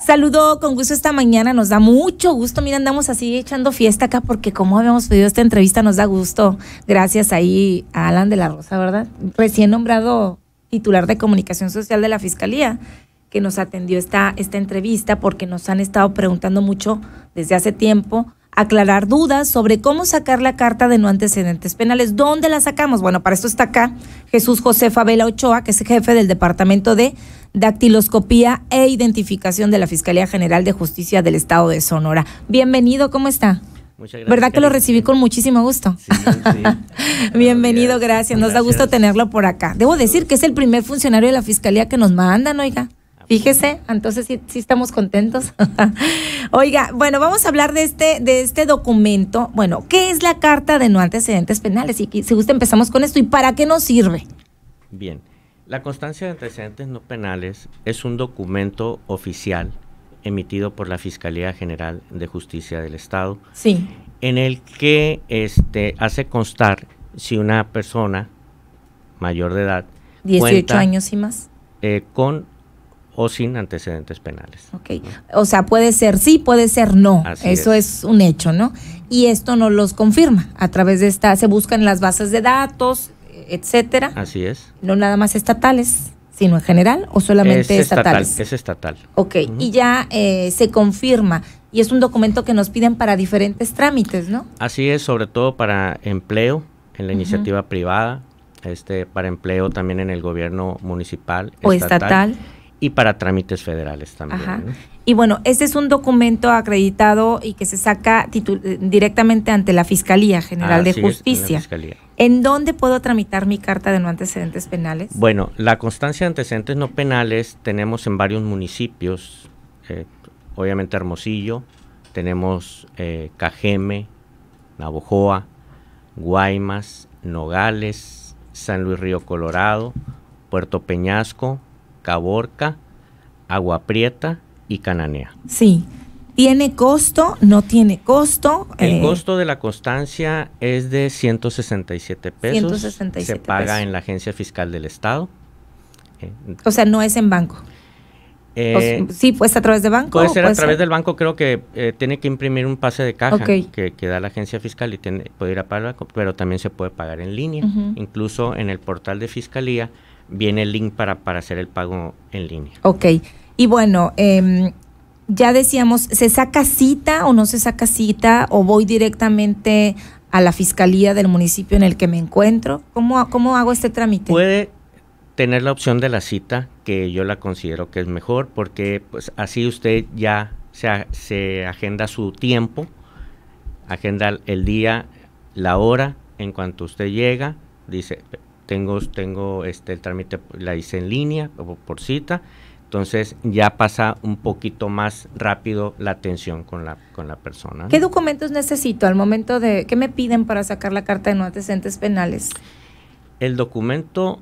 Saludo con gusto esta mañana. Nos da mucho gusto. Mira, andamos así echando fiesta acá porque como habíamos pedido esta entrevista, nos da gusto. Gracias ahí a Alan de la Rosa, ¿verdad? Recién nombrado titular de comunicación social de la Fiscalía que nos atendió esta, esta entrevista porque nos han estado preguntando mucho desde hace tiempo aclarar dudas sobre cómo sacar la carta de no antecedentes penales. ¿Dónde la sacamos? Bueno, para esto está acá Jesús José Favela Ochoa, que es jefe del Departamento de dactiloscopía e identificación de la Fiscalía General de Justicia del Estado de Sonora. Bienvenido, ¿cómo está? Muchas gracias. ¿Verdad que lo recibí con muchísimo gusto? Bienvenido, gracias. Nos da gusto tenerlo por acá. Debo decir que es el primer funcionario de la Fiscalía que nos mandan, oiga. Ah, Fíjese, pues entonces sí, estamos contentos. Oiga, bueno, vamos a hablar de este, de este documento. Bueno, ¿qué es la carta de no antecedentes penales? Y si gusta empezamos con esto. ¿Y para qué nos sirve? Bien, la constancia de antecedentes no penales es un documento oficial emitido por la Fiscalía General de Justicia del Estado. Sí. En el que este, hace constar si una persona mayor de edad. 18 años y más. Eh, con o sin antecedentes penales. Ok. O sea, puede ser sí, puede ser no. Eso es. es. un hecho, ¿no? Y esto no los confirma. A través de esta, se buscan las bases de datos, etcétera. Así es. No nada más estatales, sino en general o solamente estatales. es estatal. Ok, y ya eh, se confirma. Y es un documento que nos piden para diferentes trámites, ¿no? Así es, sobre todo para empleo en la iniciativa privada, este, para empleo también en el gobierno municipal. O estatal y para trámites federales también. Y bueno, este es un documento acreditado y que se saca eh, directamente ante la Fiscalía General de Justicia. en, dónde puedo tramitar mi carta de no antecedentes penales? Bueno, la constancia de antecedentes no penales tenemos en varios municipios, eh, obviamente Hermosillo, tenemos eh, Cajeme, Navojoa, Guaymas, Nogales, San Luis Río Colorado, Puerto Peñasco, Caborca, Aguaprieta y Cananea. Sí. ¿Tiene costo? ¿No tiene costo? El eh, costo de la constancia es de 167 pesos. 167 se paga en la Agencia Fiscal del Estado. Eh, o sea, no es en banco. Eh, sí, pues a través de banco. Puede ser a través del banco, creo que eh, tiene que imprimir un pase de caja que, da la agencia fiscal y tiene, puede ir a pagar, pero también se puede pagar en línea. Incluso en el portal de fiscalía viene el link para, para hacer el pago en línea. Ok, y bueno, em, ya decíamos, ¿se saca cita o no se saca cita o voy directamente a la fiscalía del municipio en el que me encuentro? ¿Cómo, cómo hago este trámite? Puede tener la opción de la cita, que yo la considero que es mejor, porque pues así usted ya se, se agenda su tiempo, agenda el día, la hora, en cuanto usted llega, dice, tengo, tengo este, el trámite, la hice en línea o por cita, entonces ya pasa un poquito más rápido la atención con la, con la persona. ¿Qué documentos necesito al momento de, qué me piden para sacar la carta de no antecedentes penales? El documento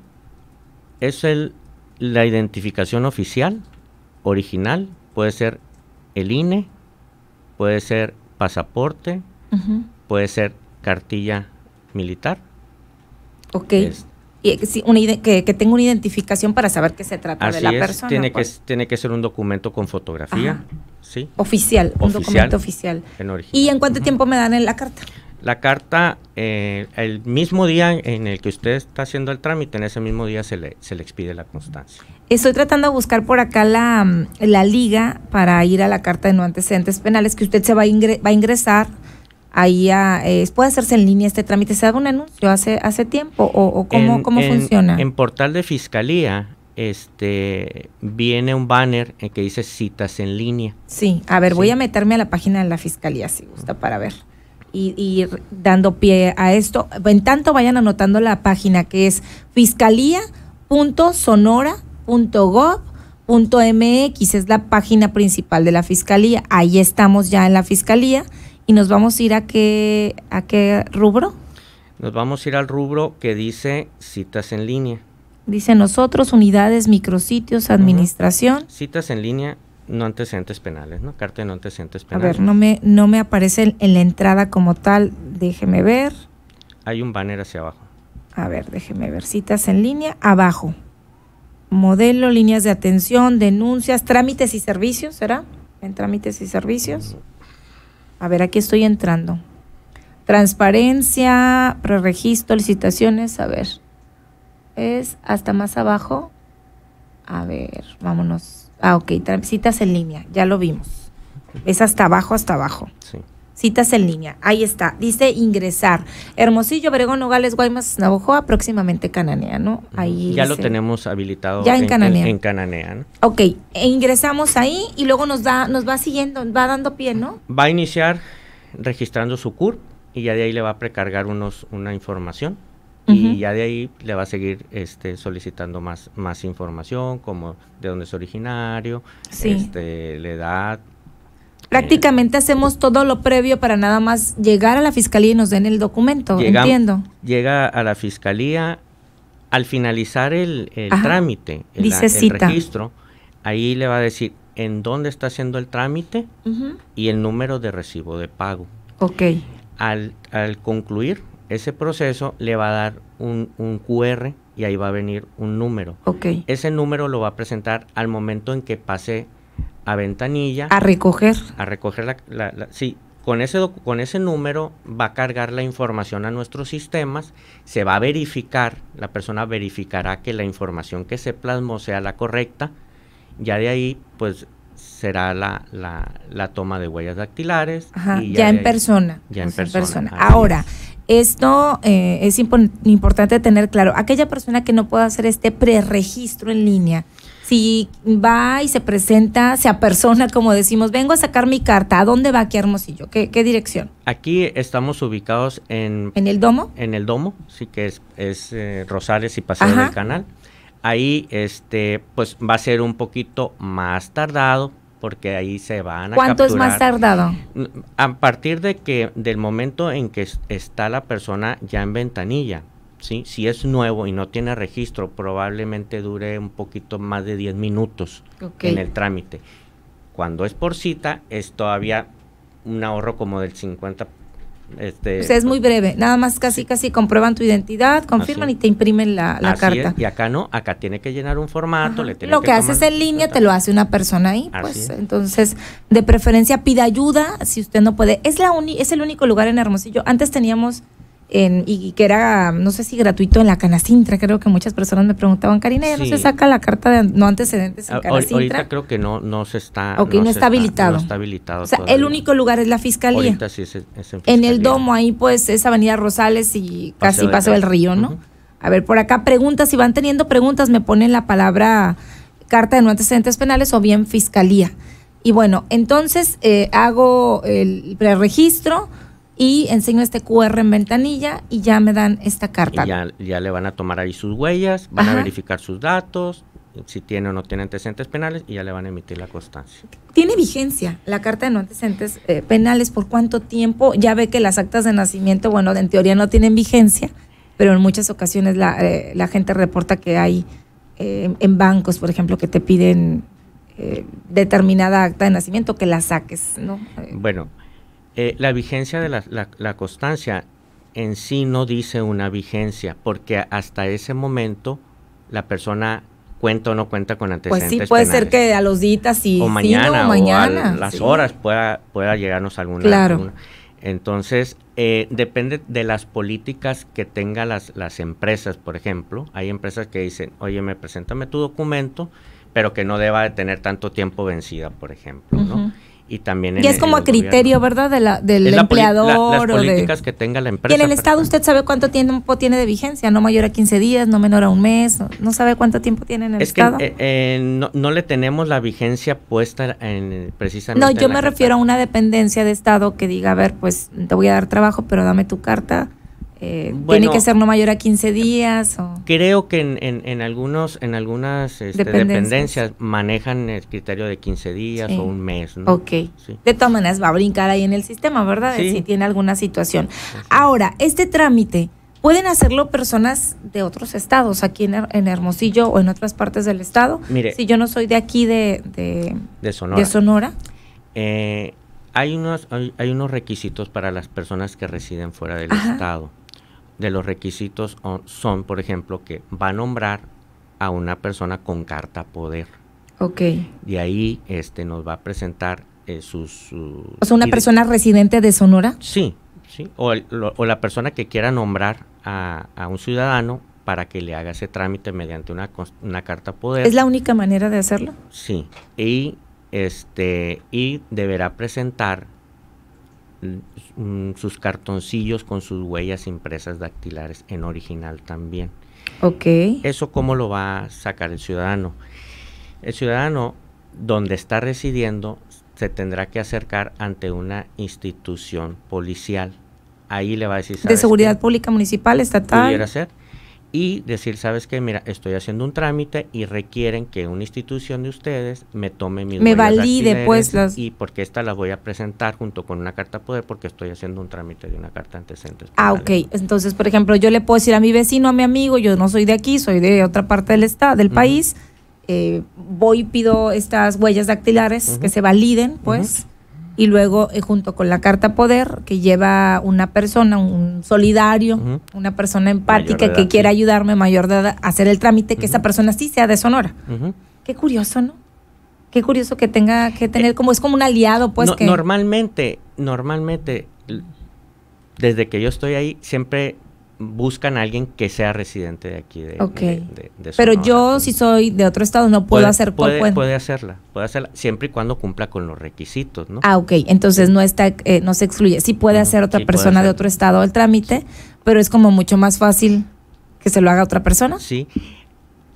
es el, la identificación oficial, original, puede ser el INE, puede ser pasaporte, puede ser cartilla militar. Ok una que, que, tenga una identificación para saber que se trata de la persona. Tiene que, pues. tiene que ser un documento con fotografía. ¿sí? Oficial, un documento oficial. ¿Y en cuánto tiempo me dan en la carta? La carta, eh, el mismo día en el que usted está haciendo el trámite, en ese mismo día se le, se le expide la constancia. Estoy tratando de buscar por acá la, la liga para ir a la carta de no antecedentes penales que usted se va va a ingresar ahí eh, puede hacerse en línea este trámite. ¿Se da un anuncio hace, hace tiempo o, cómo, funciona? En portal de fiscalía este viene un banner en eh, que dice citas en línea. Sí, a ver, voy a meterme a la página de la fiscalía si gusta para ver. Y, y dando pie a esto, en tanto vayan anotando la página que es fiscalía.sonora.gov.mx es la página principal de la fiscalía. Ahí estamos ya en la fiscalía y nos vamos a ir a qué, a qué rubro? Nos vamos a ir al rubro que dice citas en línea. Dice nosotros, unidades, micrositios, administración. Citas en línea, no antecedentes penales, ¿no? Carta de no antecedentes penales. A ver, no me, no me aparece en la entrada como tal, déjeme ver. Hay un banner hacia abajo. A ver, déjeme ver, citas en línea, abajo. Modelo, líneas de atención, denuncias, trámites y servicios, ¿será? En trámites y servicios. A ver, aquí estoy entrando. Transparencia, preregisto, licitaciones, a ver. Es hasta más abajo. A ver, vámonos. Ah, ok, citas en línea, ya lo vimos. Es hasta abajo, hasta abajo. Sí. Citas en línea. Ahí está. Dice ingresar. Hermosillo, Obregón, Nogales, Guaymas, Navojoa, próximamente Cananea, ¿no? Ahí. Ya lo tenemos habilitado. Ya en, Cananea. En, Cananea, ¿no? Ok. E ingresamos ahí y luego nos, da, nos va siguiendo, va dando pie, ¿no? Va a iniciar registrando su CURP y ya de ahí le va a precargar unos, una información y ya de ahí le va a seguir este, solicitando más, más información, como de dónde es originario, sí. Este, la edad, Prácticamente hacemos todo lo previo para nada más llegar a la fiscalía y nos den el documento. entiendo. Llega a la fiscalía al finalizar el, trámite, el, registro, ahí le va a decir en dónde está haciendo el trámite y el número de recibo de pago. Ok. Al, concluir ese proceso, le va a dar un, un QR y ahí va a venir un número. Ok. Ese número lo va a presentar al momento en que pase a Ventanilla. A recoger. A recoger la, sí, con ese, con ese número va a cargar la información a nuestros sistemas, se va a verificar, la persona verificará que la información que se plasmó sea la correcta, ya de ahí pues será la, la, la toma de huellas dactilares. ya, en persona. Ya en persona. Ahora, esto eh, es importante tener claro, aquella persona que no pueda hacer este preregistro en línea, si va y se presenta, se apersona, como decimos, vengo a sacar mi carta, ¿a dónde va aquí Hermosillo? ¿Qué, dirección? Aquí estamos ubicados en... ¿En el Domo? En el Domo, sí que es, eh, Rosales y Paseo del Canal. Ahí, este, pues va a ser un poquito más tardado, porque ahí se van a ¿Cuánto es más tardado? A partir de que, del momento en que está la persona ya en ventanilla. Si es nuevo y no tiene registro, probablemente dure un poquito más de 10 minutos en el trámite. Cuando es por cita, es todavía un ahorro como del 50%. Este, o es muy breve, nada más casi casi comprueban tu identidad, confirman y te imprimen la, carta. Y acá no, acá tiene que llenar un formato, Lo que, haces en línea te lo hace una persona ahí, pues entonces de preferencia pida ayuda si usted no puede. Es la uni, es el único lugar en Hermosillo. Antes teníamos y que era, no sé si gratuito en la Canacintra, creo que muchas personas me preguntaban, Karina, ¿ya no se saca la carta de no antecedentes en ah, Canacintra? Ahorita creo que no, no se está... Ok, no, está, habilitado. O sea, el único lugar es la Fiscalía. en, el Domo, ahí pues es Avenida Rosales y casi pasa el Río, ¿no? A ver, por acá preguntas, si van teniendo preguntas, me ponen la palabra carta de no antecedentes penales o bien Fiscalía. Y bueno, entonces eh, hago el preregistro y enseño este QR en ventanilla y ya me dan esta carta. Y ya, le van a tomar ahí sus huellas, van a verificar sus datos, si tiene o no tiene antecedentes penales y ya le van a emitir la constancia. ¿Tiene vigencia la carta de no antecedentes eh, penales por cuánto tiempo? Ya ve que las actas de nacimiento, bueno, en teoría no tienen vigencia, pero en muchas ocasiones la, eh, la gente reporta que hay eh, en bancos, por ejemplo, que te piden determinada acta de nacimiento que la saques, ¿no? Bueno, eh, la vigencia de la, constancia en sí no dice una vigencia, porque hasta ese momento la persona cuenta o no cuenta con antecedentes. Pues sí, puede ser que a los días y o mañana, o, a las horas pueda, pueda llegarnos alguna. Claro. Entonces, eh, depende de las políticas que tengan las, las empresas, por ejemplo. Hay empresas que dicen, oye, me preséntame tu documento, pero que no deba de tener tanto tiempo vencida, por ejemplo, ¿no? y también y es como a criterio verdad de la, del empleador las políticas que tenga la empresa y en el estado usted sabe cuánto tiempo tiene de vigencia no mayor a 15 días no menor a un mes no sabe cuánto tiempo tiene en el estado eh, eh, no, le tenemos la vigencia puesta en precisamente no yo me refiero a una dependencia de estado que diga a ver pues te voy a dar trabajo pero dame tu carta eh, ¿Tiene que ser no mayor a 15 días? Creo que en, algunos, en algunas este, dependencias. manejan el criterio de 15 días o un mes. ¿no? Ok. De todas maneras, va a brincar ahí en el sistema, ¿verdad? Si tiene alguna situación. Ahora, este trámite, ¿pueden hacerlo personas de otros estados, aquí en, Hermosillo o en otras partes del estado? Mire. Si yo no soy de aquí, de, de, Sonora. Eh, hay, unos, hay, unos requisitos para las personas que residen fuera del estado de los requisitos son, por ejemplo, que va a nombrar a una persona con carta poder. Ok. Y ahí este, nos va a presentar eh, sus... o sea, una persona residente de Sonora. Sí, sí. O, la persona que quiera nombrar a, un ciudadano para que le haga ese trámite mediante una, una carta poder. ¿Es la única manera de hacerlo? Sí. Y, este, y deberá presentar Mm, mm, sus cartoncillos con sus huellas impresas dactilares en original también. ¿Eso cómo lo va a sacar el ciudadano? El ciudadano, donde está residiendo, se tendrá que acercar ante una institución policial. Ahí le va a decir. ¿De seguridad pública municipal, estatal? Pudiera ser y decir, sabes qué, mira, estoy haciendo un trámite y requieren que una institución de ustedes me tome mis me valide pues y porque esta la voy a presentar junto con una carta poder porque estoy haciendo un trámite de una carta antecedentes. Ah, ok. Entonces, por ejemplo, yo le puedo decir a mi vecino, a mi amigo, yo no soy de aquí, soy de otra parte del estado, del país. Eh, voy pido estas huellas dactilares que se validen, pues y luego eh, junto con la carta poder que lleva una persona, un solidario, una persona empática que quiera ayudarme mayor a hacer el trámite, que esa persona sí sea de Sonora. Qué curioso, ¿no? Qué curioso que tenga que eh, tener, como es como un aliado, pues. que... Normalmente, normalmente, desde que yo estoy ahí, siempre buscan a alguien que sea residente de aquí de, Pero yo si soy de otro estado no puedo hacer puede, puede, hacerla, puede hacerla siempre y cuando cumpla con los requisitos, ¿no? Ah, ok, entonces no está eh, no se excluye. Sí puede hacer otra persona de otro estado el trámite, pero es como mucho más fácil que se lo haga otra persona. Sí.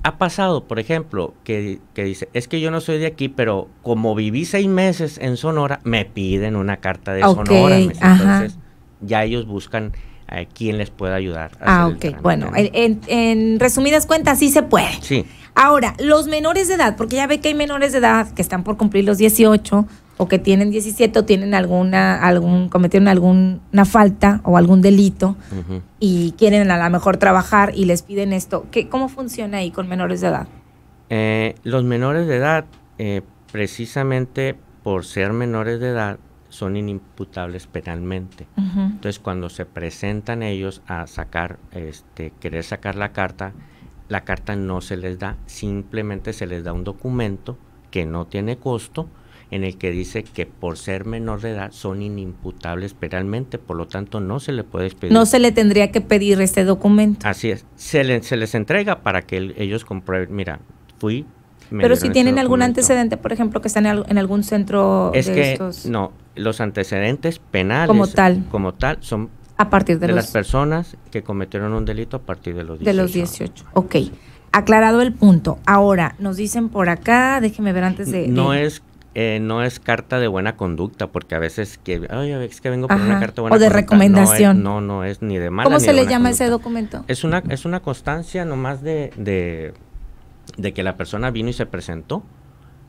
Ha pasado, por ejemplo, que, dice, es que yo no soy de aquí, pero como viví seis meses en Sonora, me piden una carta de Sonora. Entonces, ya ellos buscan a quién les puede ayudar. ah, ok. Bueno, en, resumidas cuentas, sí se puede. Sí. Ahora, los menores de edad, porque ya ve que hay menores de edad que están por cumplir los 18 o que tienen 17 o tienen alguna, algún, cometieron alguna falta o algún delito y quieren a lo mejor trabajar y les piden esto. ¿Qué, ¿Cómo funciona ahí con menores de edad? Eh, los menores de edad, eh, precisamente por ser menores de edad, son inimputables penalmente. Entonces, cuando se presentan ellos a sacar, este, querer sacar la carta, la carta no se les da, simplemente se les da un documento que no tiene costo, en el que dice que por ser menor de edad son inimputables penalmente, por lo tanto no se le puede pedir. No se le tendría que pedir este documento. Así es, se, se les entrega para que ellos comprueben, mira, fui pero si tienen algún antecedente, por ejemplo, que están en algún centro es que, No, los antecedentes penales como tal, como tal son a partir de, las personas que cometieron un delito a partir de los 18. De los 18, ok. Aclarado el punto. Ahora, nos dicen por acá, déjeme ver antes de... No es eh, no es carta de buena conducta, porque a veces que, es que vengo por una carta de buena O de recomendación. No, no, es ni de mala. ¿Cómo se le llama ese documento? Es una, es una constancia nomás de de que la persona vino y se presentó.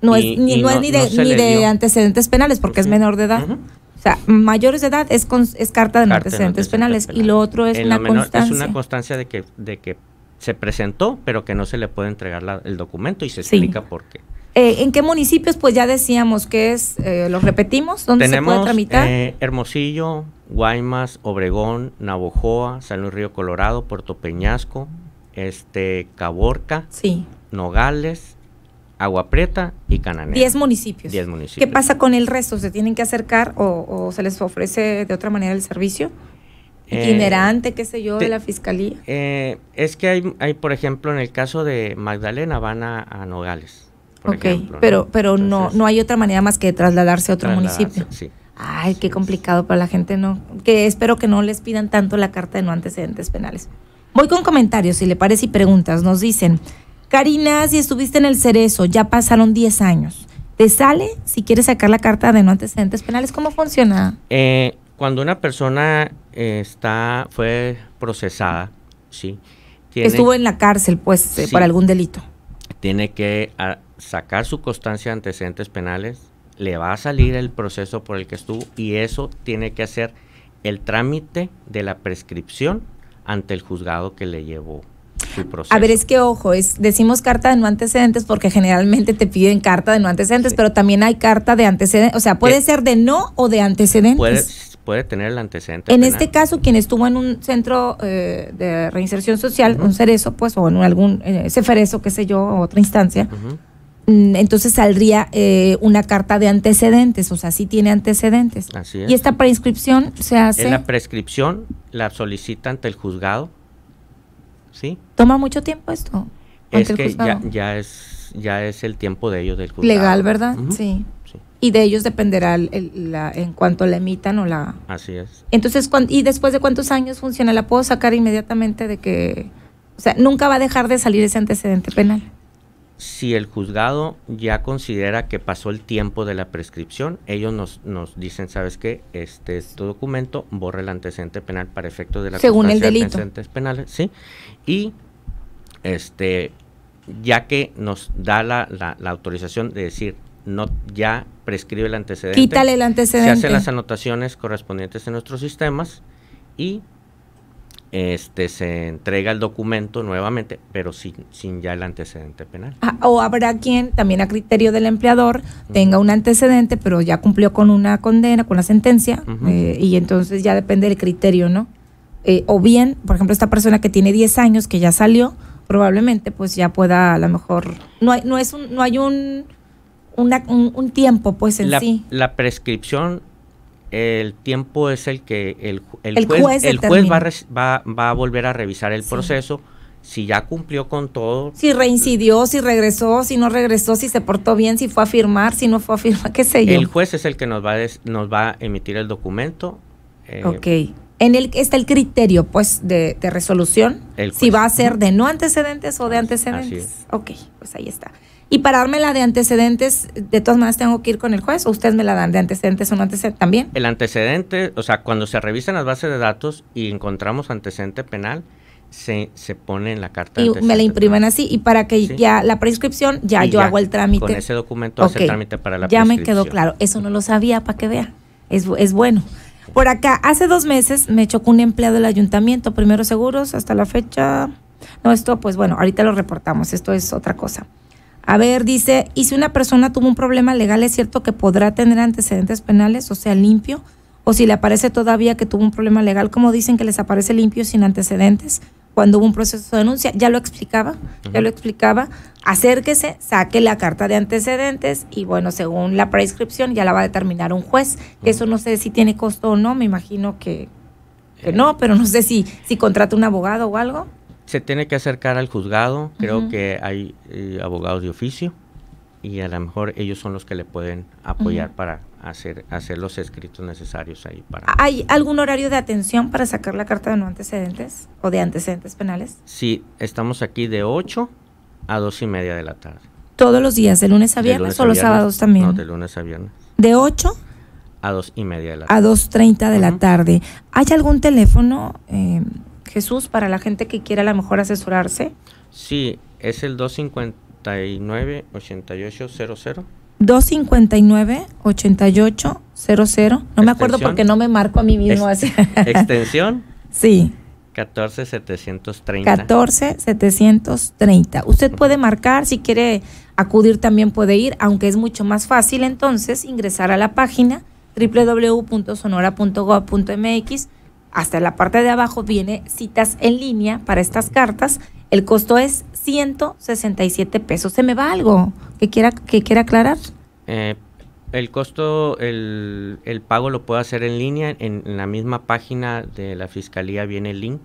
No es ni, de, antecedentes penales porque es menor de edad. O sea, mayores de edad es, con, es carta de antecedentes, penales, y lo otro es una constancia. Es una constancia de que, de que se presentó, pero que no se le puede entregar el documento y se explica por qué. Eh, ¿En qué municipios? Pues ya decíamos que es, eh, lo repetimos, donde se puede tramitar? Eh, Hermosillo, Guaymas, Obregón, Navojoa, San Luis Río Colorado, Puerto Peñasco, este, Caborca, sí. Nogales, Agua Preta y Cananea. Diez municipios. ¿Qué pasa con el resto? ¿Se tienen que acercar o, se les ofrece de otra manera el servicio? Eh, Itinerante, qué sé yo, de la fiscalía. Eh, es que hay, hay, por ejemplo, en el caso de Magdalena van a, Nogales. ok, pero, ¿no? pero no, no hay otra manera más que trasladarse a otro municipio. Ay, qué complicado para la gente, no. Que espero que no les pidan tanto la carta de no antecedentes penales. Voy con comentarios, si le parece, y preguntas. Nos dicen, Karina, si estuviste en el cerezo, ya pasaron 10 años. ¿Te sale si quieres sacar la carta de no antecedentes penales? ¿Cómo funciona? Eh, cuando una persona eh, está, fue procesada, sí. Estuvo en la cárcel, pues, eh, por algún delito. Tiene que ah, sacar su constancia de antecedentes penales, le va a salir el proceso por el que estuvo y eso tiene que hacer el trámite de la prescripción ante el juzgado que le llevó a ver, es que ojo, es, decimos carta de no antecedentes porque generalmente te piden carta de no antecedentes, pero también hay carta de antecedentes, o sea, puede ser de no o de antecedentes. Puede, puede tener el antecedente. En este caso, quien estuvo en un centro eh, de reinserción social, un cerezo, pues, o en algún eh, qué sé yo, otra instancia. Mm, entonces saldría eh, una carta de antecedentes, o sea, sí tiene antecedentes. Así es. Y esta prescripción se hace. la prescripción la solicita ante el juzgado ¿sí? ¿Toma mucho tiempo esto? Es que ya, es, ya es el tiempo de ellos del Legal, ¿verdad? sí. Y de ellos dependerá la, en cuanto la emitan o la... Así es. Entonces, ¿y después de cuántos años funciona? ¿La puedo sacar inmediatamente de que... O sea, nunca va a dejar de salir ese antecedente penal si el juzgado ya considera que pasó el tiempo de la prescripción, ellos nos, dicen, ¿sabes qué? Este, este documento borra el antecedente penal para efectos de la Según el delito. antecedentes penales, Y este, ya que nos da la, autorización de decir, no ya prescribe el antecedente. Quítale el antecedente. Se hacen las anotaciones correspondientes en nuestros sistemas y este, se entrega el documento nuevamente, pero sin, sin ya el antecedente penal. Ah, o habrá quien, también a criterio del empleador, tenga un antecedente, pero ya cumplió con una condena, con la sentencia, eh, y entonces ya depende del criterio, ¿no? Eh, o bien, por ejemplo, esta persona que tiene 10 años, que ya salió, probablemente pues ya pueda a lo mejor, no hay, no es un, no hay un, un, tiempo pues en sí. La prescripción el tiempo es el que el, juez, va, a volver a revisar el proceso si ya cumplió con todo. Si reincidió, si regresó, si no regresó, si se portó bien, si fue a firmar, si no fue a firmar, qué sé yo. El juez es el que nos va a, nos va a emitir el documento. Eh, ok. En el está el criterio, pues, de, resolución. si va a ser de no antecedentes o de antecedentes. okay Ok, pues ahí está y para la de antecedentes, de todas maneras tengo que ir con el juez o ustedes me la dan de antecedentes o no antecedentes también. El antecedente, o sea, cuando se revisan las bases de datos y encontramos antecedente penal, se, se pone en la carta. Y me la imprimen así y para que ya la prescripción, ya yo hago el trámite. Con ese documento hace trámite para la ya prescripción. Ya me quedó claro, eso no lo sabía para que vea, es, es bueno. Por acá, hace dos meses me chocó un empleado del ayuntamiento, primero seguros, hasta la fecha. No, esto pues bueno, ahorita lo reportamos, esto es otra cosa. A ver, dice, ¿y si una persona tuvo un problema legal, es cierto que podrá tener antecedentes penales, o sea, limpio? ¿O si le aparece todavía que tuvo un problema legal, como dicen que les aparece limpio sin antecedentes cuando hubo un proceso de denuncia? Ya lo explicaba, ya lo explicaba. Acérquese, saque la carta de antecedentes y bueno, según la prescripción ya la va a determinar un juez. eso no sé si tiene costo o no, me imagino que, que eh. no, pero no sé si, si contrata un abogado o algo se tiene que acercar al juzgado, creo que hay eh, abogados de oficio y a lo mejor ellos son los que le pueden apoyar para hacer, hacer los escritos necesarios ahí. para ¿Hay algún horario de atención para sacar la carta de no antecedentes o de antecedentes penales? Sí, estamos aquí de 8 a 2 y media de la tarde. ¿Todos los días, de lunes a viernes o los sábados también? No, de lunes a viernes. ¿De 8? A 2 y media de la tarde. A 2.30 de la tarde. ¿Hay algún teléfono? Eh, Jesús, para la gente que quiera a lo mejor asesorarse? Sí, es el 259-8800. 259-8800. No me acuerdo porque no me marco a mí mismo así. ¿Extensión? Sí. 14730. 14730. Usted puede marcar, si quiere acudir también puede ir, aunque es mucho más fácil entonces ingresar a la página www.sonora.gov.mx hasta la parte de abajo viene citas en línea para estas cartas. El costo es 167 pesos. ¿Se me va algo que quiera, que quiera aclarar? Eh, el costo, el, pago lo puedo hacer en línea. En, la misma página de la fiscalía viene el link.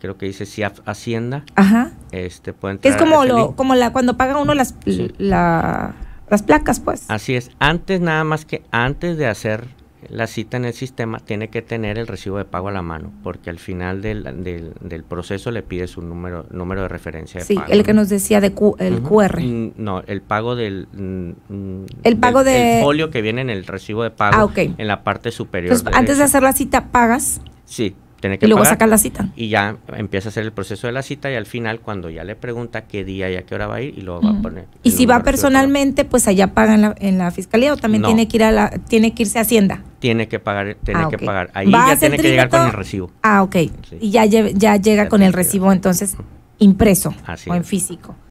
Creo que dice CIAF Hacienda. Ajá. Este, es como, lo, como la, cuando paga uno las, las placas, pues. Así es. Antes, nada más que antes de hacer la cita en el sistema, tiene que tener el recibo de pago a la mano, porque al final del, proceso le pides un número, número de referencia de sí, el que nos decía de el QR. Mm, no, el pago del mm, el pago de folio que viene en el recibo de pago ah, en la parte superior. antes de hacer la cita pagas. Sí, y luego sacar la cita. Y ya empieza a hacer el proceso de la cita y al final cuando ya le pregunta qué día y a qué hora va a ir y lo va a poner. Y, si va personalmente, pues allá pagan en la fiscalía o también tiene que ir a la tiene que irse a Hacienda. Tiene que pagar, tiene ah, que pagar. Ahí ya tiene que llegar con el recibo. Ah, ok. Y ya, ya llega con el recibo entonces impreso o en físico.